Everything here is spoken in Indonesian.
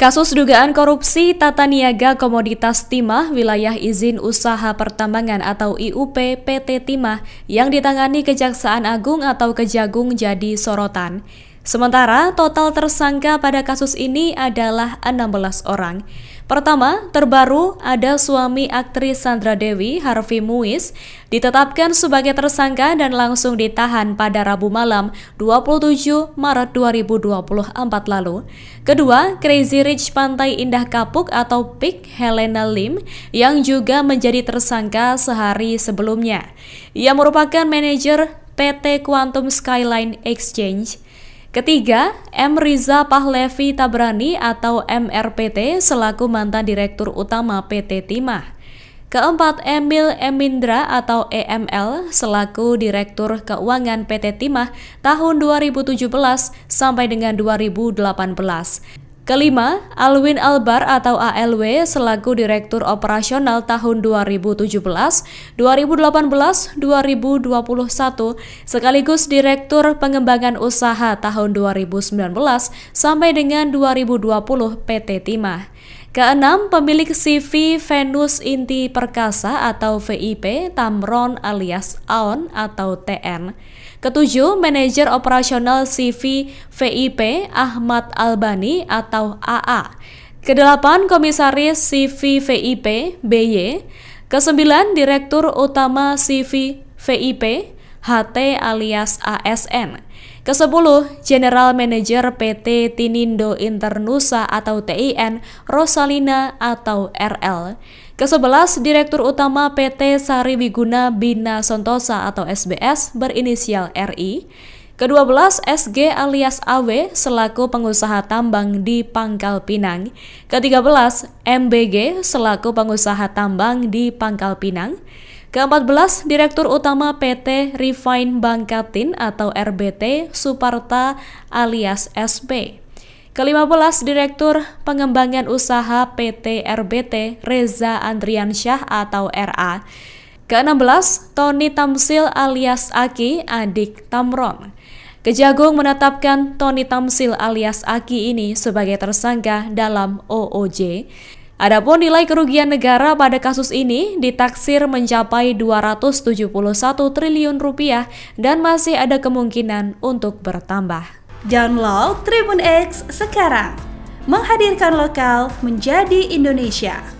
Kasus dugaan korupsi tata niaga komoditas timah wilayah izin usaha pertambangan atau IUP PT Timah yang ditangani Kejaksaan Agung atau Kejagung jadi sorotan. Sementara total tersangka pada kasus ini adalah 16 orang. Pertama, terbaru ada suami aktris Sandra Dewi, Harvey Muiz, ditetapkan sebagai tersangka dan langsung ditahan pada Rabu malam 27 Maret 2024 lalu. Kedua, Crazy Rich Pantai Indah Kapuk atau PIK Helena Lim yang juga menjadi tersangka sehari sebelumnya. Ia merupakan manajer PT Quantum Skyline Exchange. Ketiga, M. Riza Pahlevi Tabrani atau MRPT selaku mantan Direktur Utama PT Timah. Keempat, Emil Emindra atau EML selaku Direktur Keuangan PT Timah tahun 2017 sampai dengan 2018. Kelima, Alwin Albar atau ALW selaku Direktur Operasional tahun 2017, 2018, 2021 sekaligus Direktur Pengembangan Usaha tahun 2019 sampai dengan 2020 PT Timah. Keenam, pemilik CV Venus Inti Perkasa atau VIP Tamron alias Aon atau TN. Ketujuh, manajer operasional CV VIP Ahmad Albani atau AA. Kedelapan, komisaris CV VIP BY. Kesembilan, direktur utama CV VIP HT alias ASN. Kesepuluh, General Manager PT Tinindo Internusa atau TIN, Rosalina atau RL. Kesebelas, Direktur Utama PT Sari Wiguna Bina Sontosa atau SBS berinisial RI. Kedua belas SG alias AW selaku pengusaha tambang di Pangkal Pinang. Ketiga belas MBG selaku pengusaha tambang di Pangkal Pinang. Ke-14, Direktur Utama PT Refine Bangkatin atau RBT Suparta alias SP. Ke-15, Direktur Pengembangan Usaha PT RBT Reza Andriansyah atau RA. Ke-16, Tony Tamsil alias Aki, adik Tamron. Kejagung menetapkan Tony Tamsil alias Aki ini sebagai tersangka dalam OOJ. Adapun nilai kerugian negara pada kasus ini ditaksir mencapai 271 triliun rupiah dan masih ada kemungkinan untuk bertambah. Download Tribun X sekarang, menghadirkan lokal menjadi Indonesia.